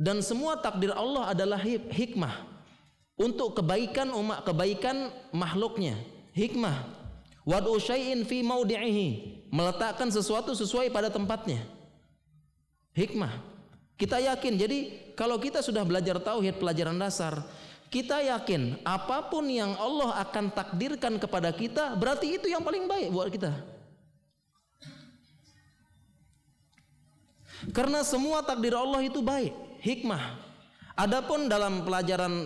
Dan semua takdir Allah adalah hikmah untuk kebaikan umat, kebaikan makhluknya. Hikmah. Wad'u syai'in fi maudi'ihi. Meletakkan sesuatu sesuai pada tempatnya. Hikmah. Kita yakin. Jadi kalau kita sudah belajar tauhid pelajaran dasar, kita yakin apapun yang Allah akan takdirkan kepada kita berarti itu yang paling baik buat kita karena semua takdir Allah itu baik hikmah. Adapun dalam pelajaran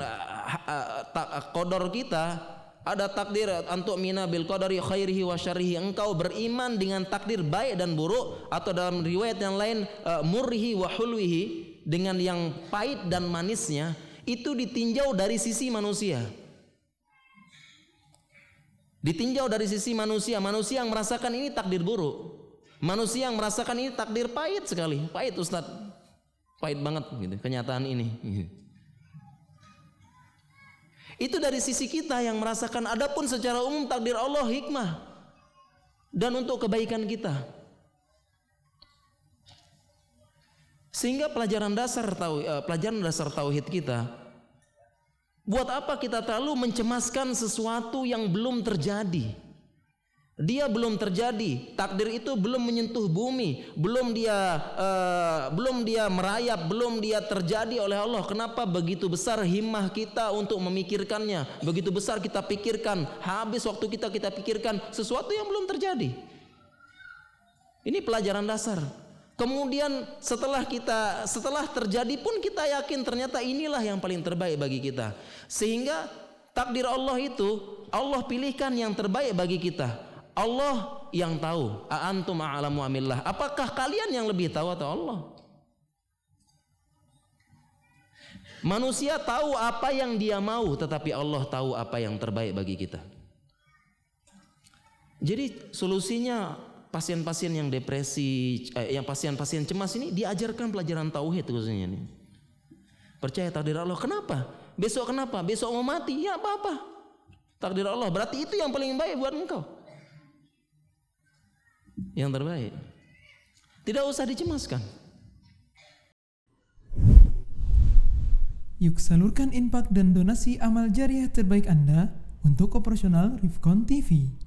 kodor eh, eh, eh, kita ada takdir antuk mina bil qadari khairihi wa engkau beriman dengan takdir baik dan buruk atau dalam riwayat yang lain murrihi wa hulwihi dengan yang pahit dan manisnya itu ditinjau dari sisi manusia ditinjau dari sisi manusia manusia yang merasakan ini takdir buruk manusia yang merasakan ini takdir pahit sekali pahit Ustadz pahit banget gitu kenyataan ini gitu. itu dari sisi kita yang merasakan adapun secara umum takdir Allah hikmah dan untuk kebaikan kita sehingga pelajaran dasar tahu eh, pelajaran dasar tauhid kita buat apa kita terlalu mencemaskan sesuatu yang belum terjadi dia belum terjadi takdir itu belum menyentuh bumi belum dia uh, belum dia merayap belum dia terjadi oleh Allah kenapa begitu besar himmah kita untuk memikirkannya begitu besar kita pikirkan habis waktu kita kita pikirkan sesuatu yang belum terjadi ini pelajaran dasar kemudian setelah kita setelah terjadi pun kita yakin ternyata inilah yang paling terbaik bagi kita sehingga takdir Allah itu Allah pilihkan yang terbaik bagi kita Allah yang tahu. Antum a'lamu amillah. Apakah kalian yang lebih tahu atau Allah? Manusia tahu apa yang dia mau, tetapi Allah tahu apa yang terbaik bagi kita. Jadi solusinya pasien-pasien yang depresi, eh, yang pasien-pasien cemas ini diajarkan pelajaran tauhid khususnya ini. Percaya takdir Allah. Kenapa? Besok kenapa? Besok mau mati? Ya apa-apa. Takdir Allah. Berarti itu yang paling baik buat engkau yang terbaik. Tidak usah dicemaskan. Yuk salurkan impak dan donasi amal jariah terbaik Anda untuk operasional Rifkon TV.